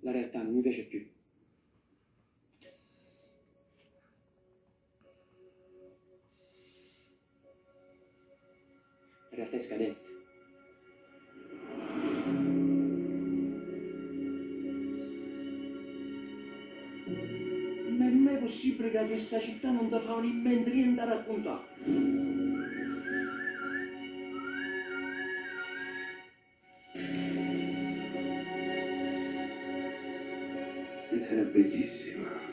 La realtà non mi piace più. La realtà è scadente. Non è mai possibile che questa città non ti fa un invento a puntare. è bellissima.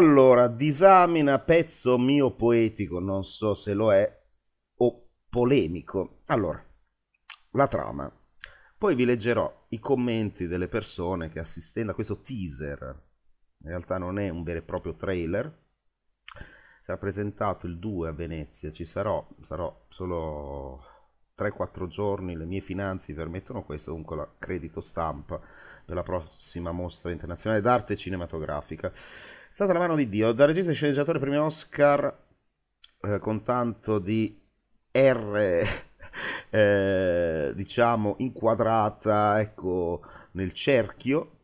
Allora, disamina pezzo mio poetico, non so se lo è, o polemico. Allora, la trama. Poi vi leggerò i commenti delle persone che assistendo a questo teaser, in realtà non è un vero e proprio trailer, sarà presentato il 2 a Venezia, ci sarò, sarò solo 3-4 giorni, le mie finanze permettono questo, comunque la credito stampa per la prossima mostra internazionale d'arte cinematografica. Stata la mano di Dio, da regista e sceneggiatore premio Oscar eh, con tanto di R, eh, diciamo, inquadrata, ecco, nel cerchio,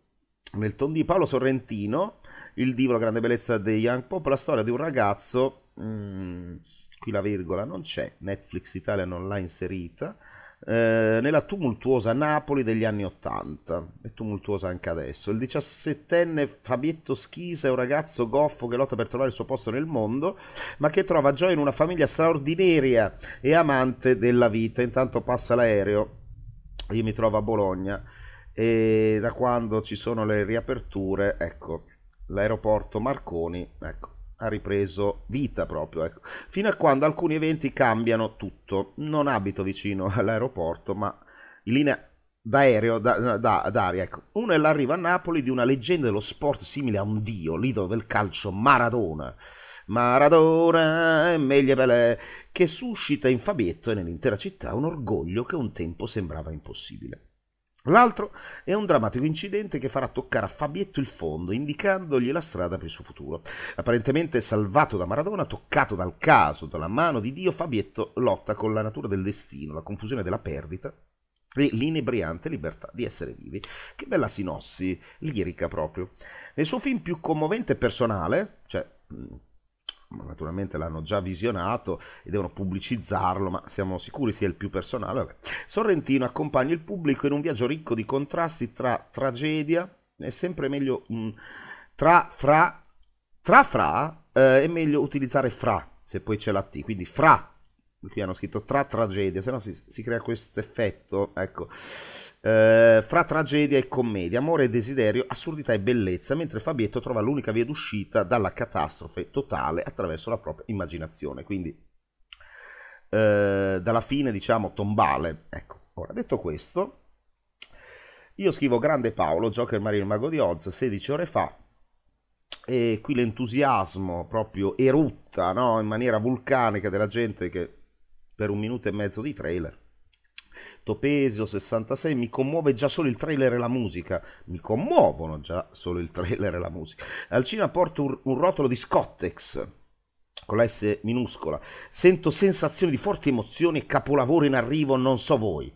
nel ton di Paolo Sorrentino, Il divo, la grande bellezza dei Young Pop, la storia di un ragazzo, mh, mm, qui la virgola non c'è, Netflix Italia non l'ha inserita, eh, nella tumultuosa Napoli degli anni Ottanta, e tumultuosa anche adesso. Il diciassettenne Fabietto Schisa è un ragazzo goffo che lotta per trovare il suo posto nel mondo, ma che trova gioia in una famiglia straordinaria e amante della vita. Intanto passa l'aereo, io mi trovo a Bologna e da quando ci sono le riaperture, ecco, l'aeroporto Marconi, ecco, ha ripreso vita proprio, ecco. fino a quando alcuni eventi cambiano tutto. Non abito vicino all'aeroporto, ma in linea d'aereo, da, da, d'aria, ecco. Uno è l'arrivo a Napoli di una leggenda dello sport simile a un dio, l'idolo del calcio Maradona. Maradona è meglio Pelé, che suscita in Fabietto e nell'intera città un orgoglio che un tempo sembrava impossibile. L'altro è un drammatico incidente che farà toccare a Fabietto il fondo, indicandogli la strada per il suo futuro. Apparentemente salvato da Maradona, toccato dal caso, dalla mano di Dio, Fabietto lotta con la natura del destino, la confusione della perdita e l'inebriante libertà di essere vivi. Che bella sinossi, lirica proprio. Nel suo film più commovente e personale, cioè naturalmente l'hanno già visionato e devono pubblicizzarlo, ma siamo sicuri sia il più personale. Vabbè. Sorrentino accompagna il pubblico in un viaggio ricco di contrasti tra tragedia e sempre meglio mh, mm, tra fra tra fra eh, è meglio utilizzare fra se poi c'è la T, quindi fra qui hanno scritto tra tragedia, se no si, si crea questo effetto, ecco, eh, fra tragedia e commedia, amore e desiderio, assurdità e bellezza, mentre Fabietto trova l'unica via d'uscita dalla catastrofe totale attraverso la propria immaginazione, quindi eh, dalla fine diciamo tombale, ecco. Ora, detto questo, io scrivo Grande Paolo, Joker Marino e Mago di Oz, 16 ore fa, e qui l'entusiasmo proprio erutta no? in maniera vulcanica della gente che per un minuto e mezzo di trailer. Topesio 66 mi commuove già solo il trailer e la musica mi commuovono già solo il trailer e la musica al cinema porto un, un rotolo di Scottex con la S minuscola sento sensazioni di forti emozioni e capolavoro in arrivo non so voi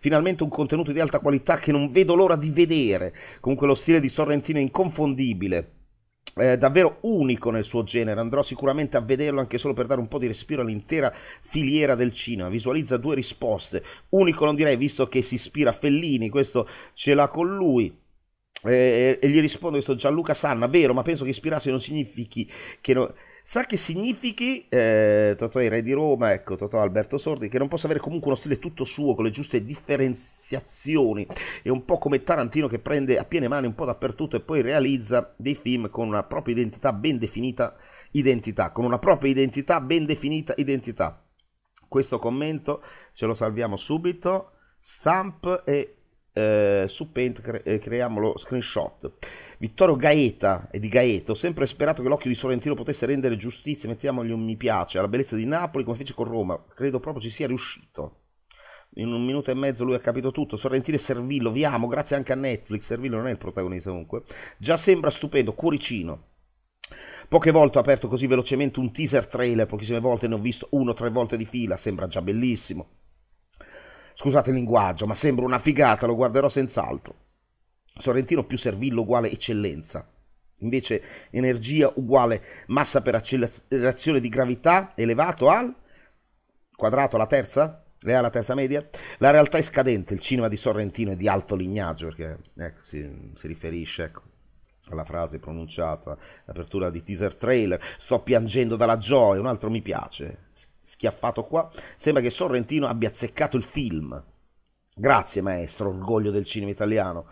finalmente un contenuto di alta qualità che non vedo l'ora di vedere comunque lo stile di Sorrentino è inconfondibile eh, davvero unico nel suo genere, andrò sicuramente a vederlo anche solo per dare un po' di respiro all'intera filiera del cinema, visualizza due risposte, unico non direi visto che si ispira a Fellini, questo ce l'ha con lui, eh, e gli rispondo questo Gianluca Sanna, vero, ma penso che ispirarsi non significhi che... No sa che significhi eh, Totò i re di Roma, ecco Totò Alberto Sordi, che non possa avere comunque uno stile tutto suo con le giuste differenziazioni, è un po' come Tarantino che prende a piene mani un po' dappertutto e poi realizza dei film con una propria identità ben definita, identità, con una propria identità ben definita, identità. Questo commento ce lo salviamo subito, Stamp e eh, su Paint cre- eh, creiamo lo screenshot. Vittorio Gaeta e di Gaeta, ho sempre sperato che l'occhio di Sorrentino potesse rendere giustizia, mettiamogli un mi piace, alla bellezza di Napoli come fece con Roma, credo proprio ci sia riuscito. In un minuto e mezzo lui ha capito tutto. Sorrentino e Servillo, vi amo, grazie anche a Netflix. Servillo non è il protagonista comunque. Già sembra stupendo, cuoricino. Poche volte ho aperto così velocemente un teaser trailer, pochissime volte ne ho visto uno o tre volte di fila, sembra già bellissimo. Scusate il linguaggio, ma sembra una figata, lo guarderò senz'altro. Sorrentino più servillo uguale eccellenza. Invece energia uguale massa per accelerazione di gravità elevato al quadrato alla terza? Lea la terza media? La realtà è scadente, il cinema di Sorrentino è di alto lignaggio, perché ecco, si, si riferisce ecco, alla frase pronunciata, l'apertura di teaser trailer, sto piangendo dalla gioia, un altro mi piace, schiaffato qua, sembra che Sorrentino abbia azzeccato il film. Grazie maestro, orgoglio del cinema italiano,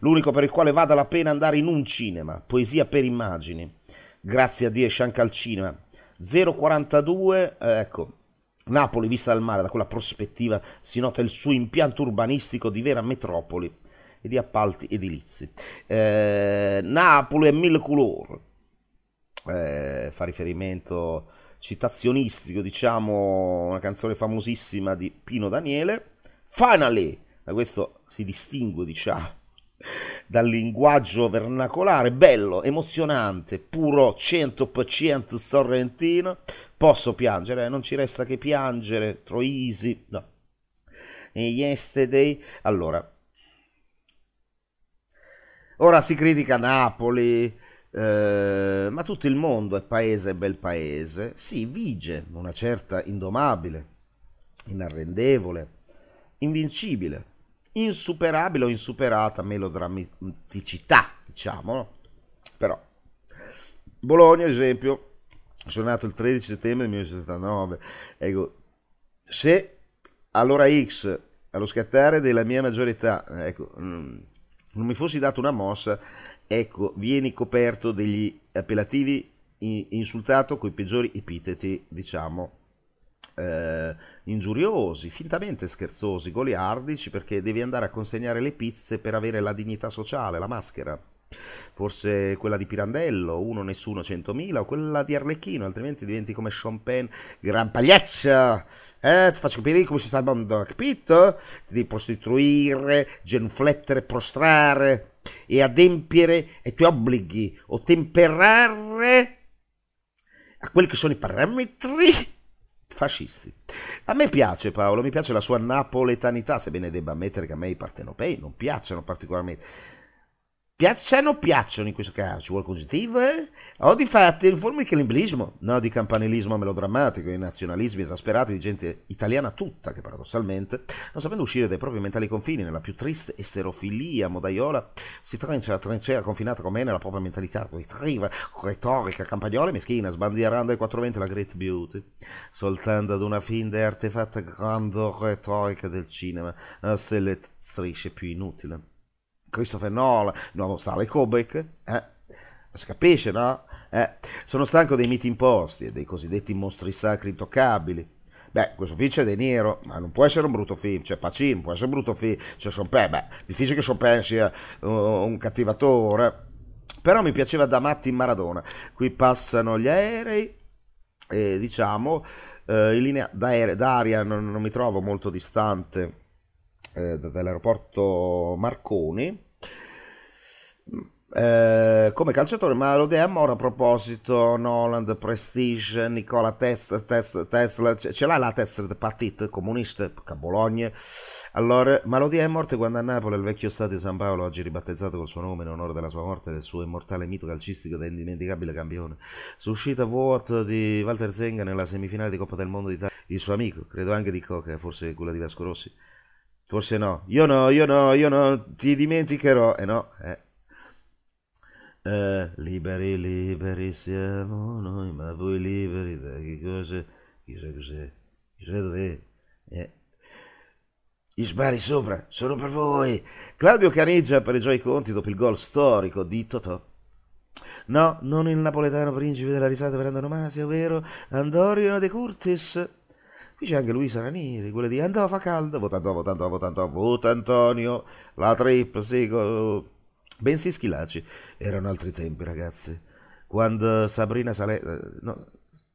l'unico per il quale vada la pena andare in un cinema, poesia per immagini. Grazie a Dio esce anche al cinema. 042, eh, ecco, Napoli vista dal mare, da quella prospettiva si nota il suo impianto urbanistico di vera metropoli e di appalti edilizi. Eh, Napoli è mille color, eh, fa riferimento citazionistico, diciamo, una canzone famosissima di Pino Daniele. Finally, da questo si distingue, diciamo, dal linguaggio vernacolare, bello, emozionante, puro 100% sorrentino. Posso piangere, eh? non ci resta che piangere, Troisi, no. E yesterday, allora. Ora si critica Napoli, eh, ma tutto il mondo è paese e bel paese, sì, vige una certa indomabile, inarrendevole, invincibile, insuperabile o insuperata melodrammaticità, diciamo, però. Bologna, ad esempio, sono nato il 13 settembre del 1979, ecco, se allora X, allo scattare della mia maggiore età, ecco, mm, non mi fossi dato una mossa, ecco, vieni coperto degli appellativi insultato con i peggiori epiteti, diciamo, eh, ingiuriosi, fintamente scherzosi, goliardici, perché devi andare a consegnare le pizze per avere la dignità sociale, la maschera. Forse quella di Pirandello, uno nessuno, centomila, o quella di Arlecchino, altrimenti diventi come Sean Penn, gran pagliaccia! Eh, ti faccio capire come si sta il mondo, capito? Ti devi prostituire, genuflettere, prostrare e adempiere ai tuoi obblighi ottemperare a quelli che sono i parametri fascisti. A me piace Paolo, mi piace la sua napoletanità, sebbene debba ammettere che a me i partenopei non piacciono particolarmente Piacciono piacciono in questo caso, ci vuole positivo, eh? O di fatto in forma di calimbrismo, no di campanilismo melodrammatico, di nazionalismi esasperati di gente italiana tutta che paradossalmente, non sapendo uscire dai propri mentali confini, nella più triste esterofilia modaiola, si trencia cioè, la trincea cioè confinata com'è nella propria mentalità ritriva, retorica, campagnola e meschina, sbandierando ai quattro venti la great beauty, soltanto ad una fin d'arte fatta grande retorica del cinema, eh, se le strisce più inutile. Christopher Nolan, nuovo Stanley Kubrick, eh? si capisce, no? Eh? Sono stanco dei miti imposti e dei cosiddetti mostri sacri intoccabili. Beh, questo film c'è De Niro, ma non può essere un brutto film, c'è Pacino, può essere un brutto film, c'è Chopin, beh, difficile che Chopin sia uh, un cattivatore, però mi piaceva da matti in Maradona, qui passano gli aerei e diciamo eh, in linea d'aria non, non mi trovo molto distante eh, dall'aeroporto Marconi mm, eh, come calciatore, ma lo diamo ora a proposito Noland, Prestige, Nicola Tesla, Tesla, Tesla ce l'ha la tessera del Partit Comunista a Bologna allora, ma lo diamo morte quando a Napoli il vecchio stato di San Paolo oggi ribattezzato col suo nome in onore della sua morte e del suo immortale mito calcistico da indimenticabile campione suscita vuoto di Walter Zenga nella semifinale di Coppa del Mondo d'Italia il suo amico, credo anche di Coca, forse quella di Vasco Rossi Forse no. Io no, io no, io no, ti dimenticherò. E eh no, eh. eh. liberi, liberi siamo noi, ma voi liberi da che cosa? Chissà cos'è, chissà dov'è. Eh. Gli sbari sopra sono per voi. Claudio Caneggia pareggiò i conti dopo il gol storico di Totò. No, non il napoletano principe della risata per andonomasia, ovvero Andorio De Curtis. Qui c'è anche Luisa Ranieri, quella di Andava fa caldo, votando, votando, votanto, vota Antonio, la trip, seguo, bensì Schilacci. Erano altri tempi ragazzi, quando Sabrina Salerno, eh, no,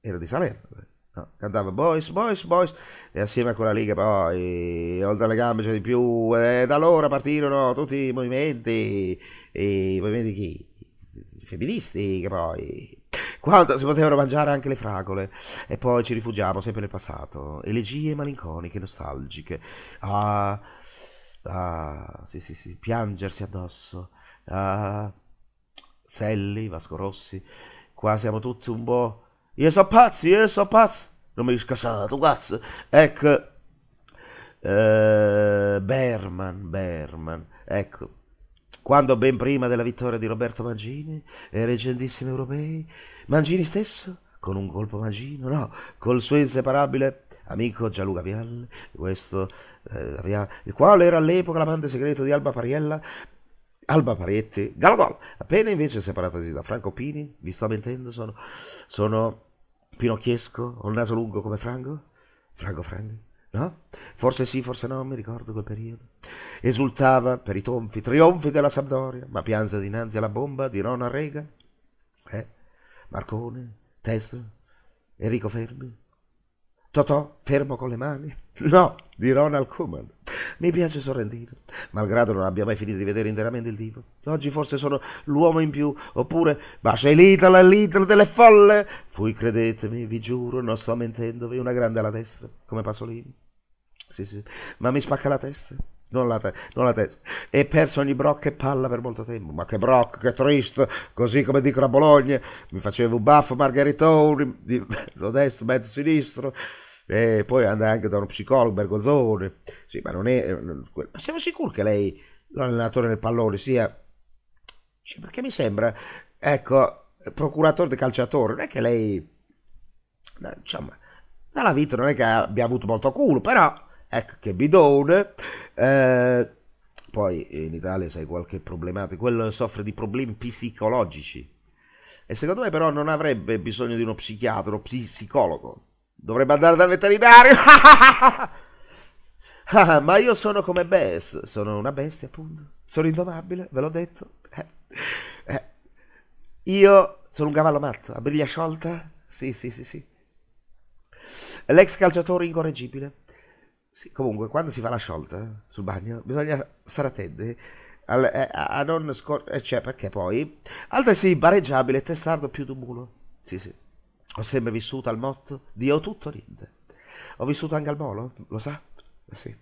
era di Salerno, eh, no, cantava Boys, Boys, Boys, e assieme a quella lì che poi, oltre alle gambe c'è di più, e da allora partirono tutti i movimenti, i movimenti chi? femministi che poi quanto si potevano mangiare anche le fragole. E poi ci rifugiamo sempre nel passato. Elegie malinconiche, nostalgiche. Ah, ah sì, sì, sì. Piangersi addosso. Ah, Selli, Vasco Rossi. Qua siamo tutti un po'. Io so pazzi, io so pazzi. Non mi riscassato, cazzo. Ecco. Uh, Berman, Berman. Ecco quando ben prima della vittoria di Roberto Mangini e leggendissimi europei, Mangini stesso, con un colpo mangino, no, col suo inseparabile amico Gianluca Vialli, questo, eh, Vialli, il quale era all'epoca l'amante segreto di Alba Pariella, Alba Parietti, Galagol, appena invece separatasi da Franco Pini, mi sto mentendo, sono, sono pinocchiesco, ho il naso lungo come Franco, Franco Franco. No? Forse sì, forse no, mi ricordo quel periodo. Esultava per i tonfi, trionfi della Sampdoria, ma pianse dinanzi alla bomba di Ronald Reagan. Eh? Marcone, Testo, Enrico Fermi, Totò, fermo con le mani? No, di Ronald Koeman. Mi piace Sorrentino, malgrado non abbia mai finito di vedere interamente il tipo. Oggi forse sono l'uomo in più, oppure, ma sei l'Itala, l'Itala delle folle! Fui, credetemi, vi giuro, non sto mentendovi, una grande alla destra, come Pasolini sì, sì. Ma mi spacca la testa. Non la, te- non la testa. E perso ogni brocca e palla per molto tempo. Ma che brocca, che triste. Così come dicono a Bologna. Mi facevo un baffo margheritone, di mezzo destro, mezzo sinistro. E poi andai anche da uno psicologo, Bergozzone. Sì, ma non è... Eh, ma siamo sicuri che lei, l'allenatore del pallone, sia... Cioè, perché mi sembra... Ecco, procuratore del calciatore. Non è che lei... Diciamo, dalla vita non è che abbia avuto molto culo, però ecco che bidone. Eh, poi in Italia sai qualche problematica, quello soffre di problemi psicologici. E secondo me però non avrebbe bisogno di uno psichiatra o psicologo. Dovrebbe andare dal veterinario. Ah, ma io sono come best, sono una bestia appunto, sono indomabile, ve l'ho detto. Eh. Eh. Io sono un cavallo matto, a briglia sciolta. Sì, sì, sì, sì. L'ex calciatore incorreggibile. Sì, comunque, quando si fa la sciolta sul bagno, bisogna stare attenti al, eh, a non scorrere, eh, cioè, perché poi, altresì pareggiabile, testardo più tumulo. Sì, sì. Ho sempre vissuto al motto di ho tutto niente. Ho vissuto anche al molo, lo sa? Eh, sì.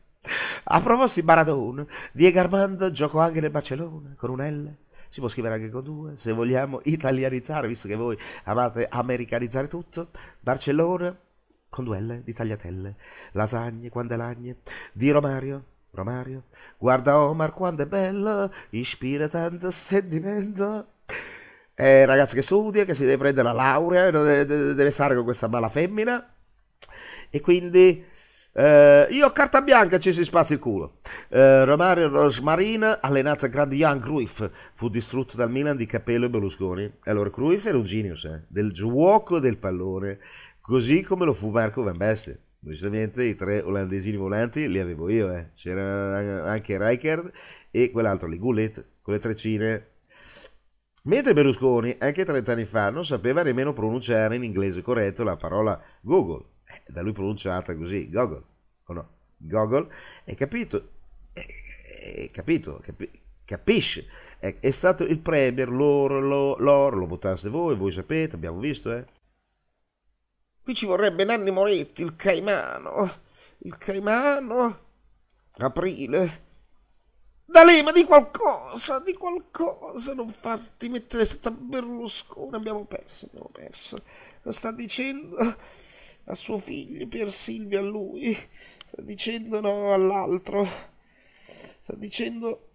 A proposito di Baradon, Diego Armando giocò anche nel Barcellona, con un L. Si può scrivere anche con due, se vogliamo italianizzare, visto che voi amate americanizzare tutto. Barcellona, con duelle di tagliatelle, lasagne quando è lagne, di Romario, Romario, guarda Omar quando è bello, ispira tanto sentimento. Eh, ragazzi che studia, che si deve prendere la laurea, deve stare con questa bella femmina. E quindi eh, io ho carta bianca ci si spazza il culo. Eh, Romario Rosmarin, allenato grande Jan Cruyff, fu distrutto dal Milan di Capello e Berlusconi. Allora Cruyff era un genius eh, del gioco del pallone Così come lo fu Marco Van Basten. Giustamente i tre olandesini volanti li avevo io, eh. c'era anche Rijkaard e quell'altro le Gullet, con le trecine. Mentre Berlusconi, anche 30 anni fa, non sapeva nemmeno pronunciare in inglese corretto la parola Google, eh, da lui pronunciata così, Google, o no, Google, è capito, è, è capito, capi, capisce, è, è, stato il premier, loro, loro, loro, lo votaste voi, voi sapete, abbiamo visto, eh. Qui ci vorrebbe Nanni Moretti, il Caimano. Il Caimano. Aprile. D'Alema, di qualcosa, di qualcosa. Non farti mettere sta Berlusconi. Abbiamo perso, abbiamo perso. Lo sta dicendo a suo figlio, Pier Silvio, a lui. Sta dicendo no all'altro. Sta dicendo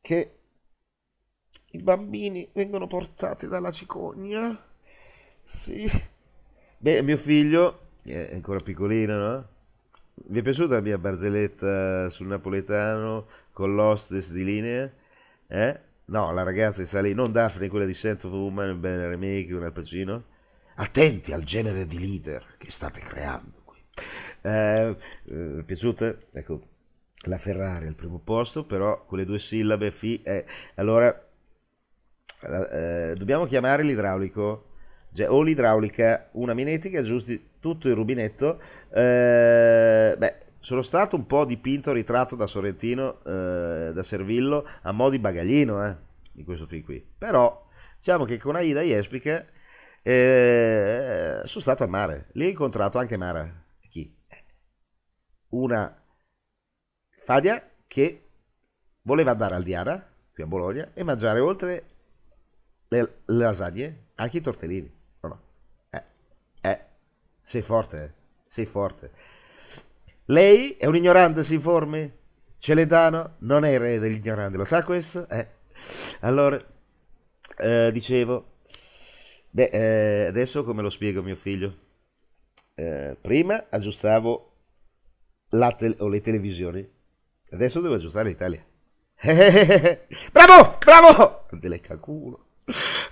che i bambini vengono portati dalla cicogna. Sì. Beh, mio figlio, che è ancora piccolino, no? Vi è piaciuta la mia barzelletta sul napoletano con l'hostess di linea? Eh? No, la ragazza che sta lì, non Daphne, quella di Scent of Woman, il bel remake, un alpacino. Attenti al genere di leader che state creando qui. Eh, eh, è piaciuta? Ecco, la Ferrari al primo posto, però quelle due sillabe, fi, eh, allora, eh, dobbiamo chiamare l'idraulico cioè, o l'idraulica, una minetica, giusti tutto il rubinetto. Eh, beh, sono stato un po' dipinto, ritratto da Sorrentino, eh, da Servillo, a mo' di bagaglino eh, di questo film qui. Però diciamo che con Aida Jespica eh, sono stato al mare, lì ho incontrato anche Mara, chi? Una Fadia che voleva andare al Diara, qui a Bologna, e mangiare oltre le lasagne, anche i tortellini. Sei forte, sei forte. Lei è un ignorante, si informi? Celetano non è il re degli ignoranti, lo sa questo? Eh. Allora, eh, dicevo, beh, eh, adesso come lo spiego a mio figlio? Eh, prima aggiustavo te le televisioni, adesso devo aggiustare l'Italia. bravo, bravo! Delle caculo.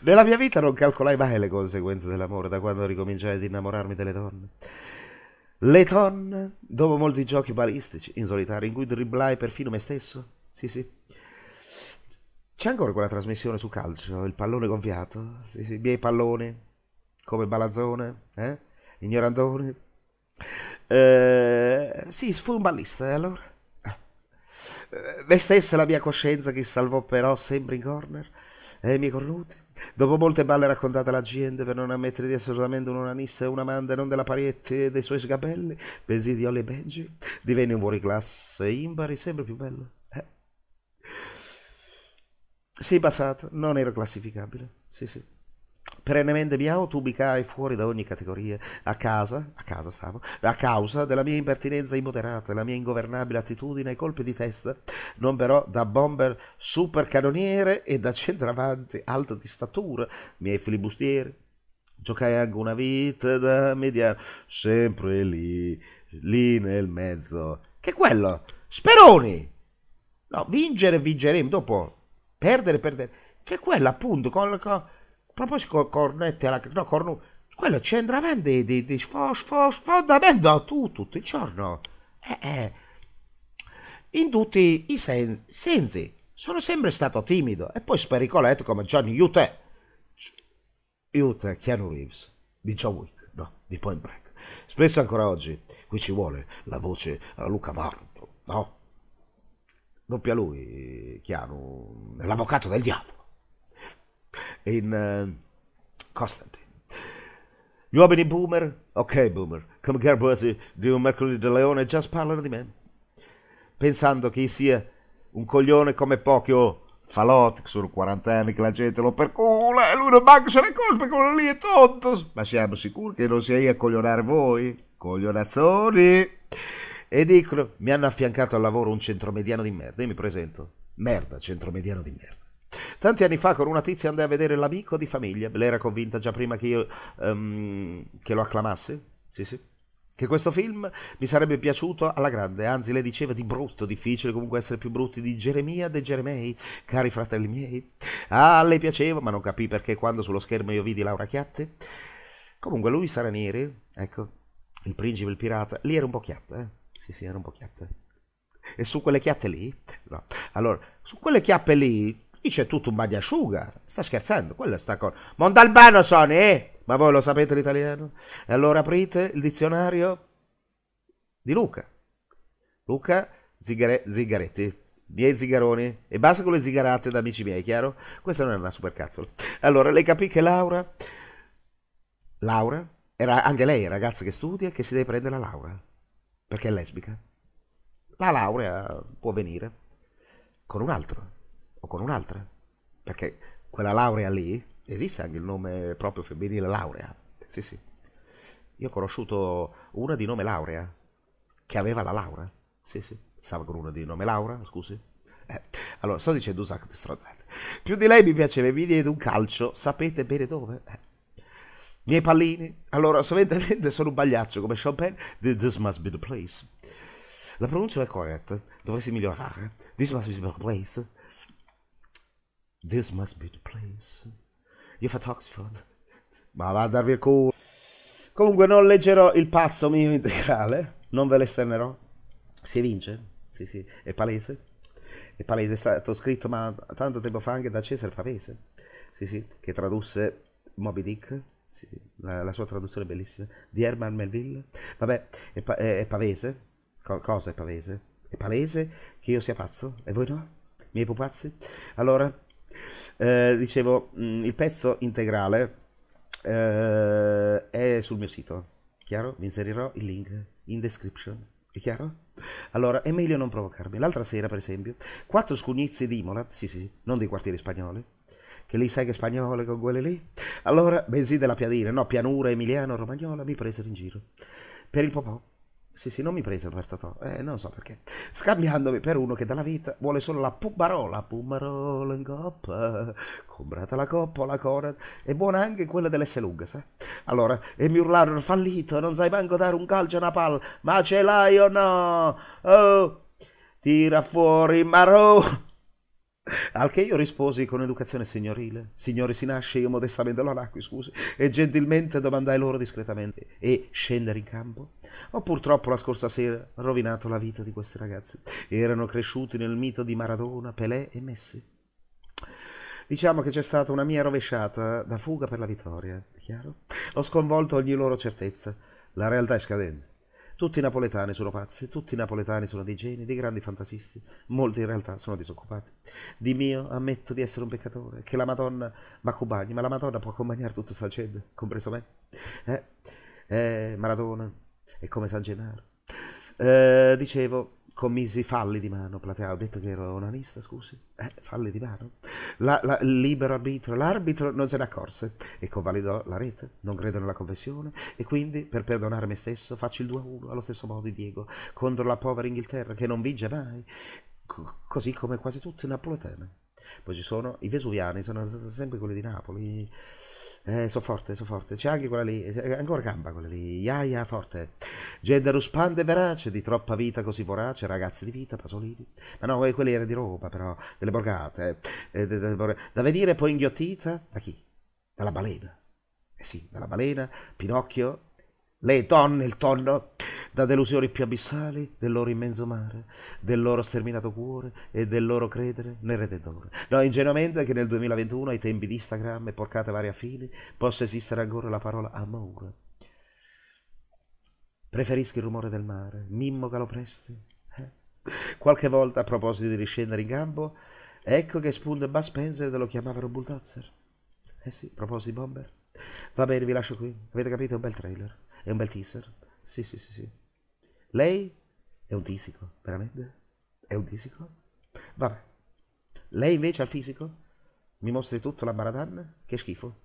Nella mia vita non calcolai mai le conseguenze dell'amore da quando ricominciai ad innamorarmi delle donne. Le donne, dopo molti giochi balistici in solitario, in cui dribblai perfino me stesso. Sì, sì. C'è ancora quella trasmissione su calcio, il pallone gonfiato. Sì, sì, i miei palloni, come Balazzone, eh? Ignorandone. Eh, sì, fu un ballista, eh, allora. Eh, me stessa la mia coscienza che salvò però sempre in corner. Eh, Amy Corrute. Dopo molte balle raccontate alla gente per non ammettere di essere solamente un onanista e un amante non della parete e dei suoi sgabelli, bensì di Ollie Benji, divenne un fuori classe impari sempre più bello. Eh. Sì, passato, non era classificabile. Sì, sì perennemente miao, tu ubicai fuori da ogni categoria, a casa, a casa stavo, a causa della mia impertinenza immoderata, la mia ingovernabile attitudine ai colpi di testa, non però da bomber super cannoniere e da centravanti alta di statura, miei filibustieri, giocai anche una vita da mediano, sempre lì, lì nel mezzo. Che quello? Speroni! No, vincere vinceremo, dopo perdere perdere. Che quello appunto con, con a con cornette alla... No, cornu... Quello c'entra a di, di, di sfo, sfondamento tu, tutto il giorno. Eh, eh. In tutti i sen sensi. Sono sempre stato timido e poi spericoletto come Johnny Ute Ute Keanu Reeves, di John Wick, no, di Point Break. Spesso ancora oggi, qui ci vuole la voce a eh, Luca Vardo, no? Doppia lui, Keanu, l'avvocato del diavolo in uh, Constantine. Gli uomini boomer, ok boomer, come Garbosi di un mercoledì del leone già parlano di me, pensando che sia un coglione come pochi o oh, falò, che sono 40 anni che la gente lo percula e lui non manco se ne colpa, quello lì è tonto. Ma siamo sicuri che non sia io a coglionare voi? Coglionazzoni! E dicono, mi hanno affiancato al lavoro un centromediano di merda, io mi presento. Merda, centromediano di merda. Tanti anni fa con una tizia andai a vedere l'amico di famiglia, lei era convinta già prima che io um, che lo acclamasse, sì sì, che questo film mi sarebbe piaciuto alla grande, anzi lei diceva di brutto, difficile comunque essere più brutti di Geremia De Geremei, cari fratelli miei. Ah, le piaceva, ma non capì perché quando sullo schermo io vidi Laura Chiatti. Comunque lui sarà neri, ecco, il principe, il pirata, lì era un po' chiatta, eh? Sì sì, era un po' chiatta. E su quelle chiatte lì? No. Allora, su quelle chiappe lì Lì c'è tutto un bagnasciuga. Sta scherzando, quella sta cosa. Mondalbano sono, eh? Ma voi lo sapete l'italiano? E allora aprite il dizionario di Luca. Luca Zigare- Zigaretti. Miei zigaroni. E basta con le zigarate da amici miei, chiaro? Questa non è una supercazzola. Allora, lei capì che Laura... Laura? Era anche lei, ragazza che studia, e che si deve prendere la laurea. Perché è lesbica. La laurea può venire con un altro o con un'altra. Perché quella laurea lì esiste anche il nome proprio femminile laurea. Sì, sì. Io ho conosciuto una di nome laurea che aveva la laurea. Sì, sì. Stava con una di nome laurea, scusi. Eh. Allora, sto dicendo un sacco di strozzate. Più di lei mi piaceva mi diede un calcio, sapete bene dove? Eh. Miei pallini. Allora, solitamente sono un bagliaccio come Chopin. This must be the place. La pronuncia è corretta, dovresti migliorare. This must be the place. This must be the place. You've at Oxford. Ma va a darvi il culo. Comunque non leggerò il pazzo minimo integrale. Non ve lo Si vince? Sì, sì, è palese. È palese, è stato scritto ma tanto tempo fa anche da Cesare Pavese. Sì, sì, che tradusse Moby Dick. Sì, la, la, sua traduzione è bellissima. Di Herman Melville. Vabbè, è, pa è, è pavese. Co cosa è pavese? È palese che io sia pazzo? E voi no? miei pupazzi? Allora, eh, dicevo, mm, il pezzo integrale eh, è sul mio sito, chiaro? Vi inserirò il link in description, è chiaro? Allora, è meglio non provocarmi. L'altra sera, per esempio, quattro scugnizi di Imola, sì sì, non dei quartieri spagnoli, che lì sai che spagnolo con quelle lì, allora bensì della piadina, no, pianura emiliano-romagnola, mi presero in giro. Per il popò sì, sì, non mi prese per Totò, eh, non so perché. Scambiandomi per uno che dalla vita vuole solo la Pumbarola, Pumbarola in coppa, comprata la coppa, la cora, e buona anche quella dell'S lunga, sai? Allora, e mi urlarono fallito, non sai manco dare un calcio a una palla, ma ce l'hai o no? Oh, tira fuori Marò! Al che io risposi con educazione signorile, Signore, si nasce, io modestamente lo nacqui, scusi, e gentilmente domandai loro discretamente, e scendere in campo? Ho purtroppo la scorsa sera rovinato la vita di questi ragazzi. Erano cresciuti nel mito di Maradona, Pelé e Messi. Diciamo che c'è stata una mia rovesciata da fuga per la vittoria, chiaro? Ho sconvolto ogni loro certezza. La realtà è scadente. Tutti i napoletani sono pazzi, tutti i napoletani sono dei geni, dei grandi fantasisti, molti in realtà sono disoccupati. Di mio ammetto di essere un peccatore, che la Madonna m'accompagni, ma la Madonna può accompagnare tutto sta gente, compreso me. Eh, eh, Maradona, è come San Gennaro. Eh, dicevo, commisi falli di mano, Platea, ho detto che ero onanista, scusi, eh, falli di mano, la, la, libero arbitro, l'arbitro non se ne accorse e convalidò la rete, non credo nella confessione e quindi, per perdonare me stesso, faccio il 2-1 allo stesso modo di Diego, contro la povera Inghilterra che non vince mai, co- così come quasi tutti i napoletani. Poi ci sono i vesuviani, sono sempre quelli di Napoli, eh, so forte, so forte. C'è anche quella lì, ancora gamba quella lì. Iaia, ia, forte. Gente ruspande verace, di troppa vita così vorace, ragazze di vita, Pasolini. Ma no, eh, quella era di Roma, però, delle borgate. Eh, eh da venire poi inghiottita da chi? Dalla balena. Eh sì, dalla balena, Pinocchio, le donne, il tonno da delusioni più abissali del loro immenso mare, del loro sterminato cuore e del loro credere nel Redentore. No, ingenuamente che nel 2021, ai tempi di Instagram e porcate varie affini, possa esistere ancora la parola amore. Preferisco il rumore del mare, Mimmo Calopresti. Eh? Qualche volta, a proposito di riscendere in gambo, ecco che Spoon e Bud Spencer lo chiamavano Bulldozer. Eh sì, a proposito di Bomber. Va bene, vi lascio qui. Avete capito? È un bel trailer. È un bel teaser. Sì, sì, sì, sì. Lei è un tisico, veramente? È un tisico? Vabbè. Lei invece al fisico? Mi mostri tutto la baradanna? Che schifo.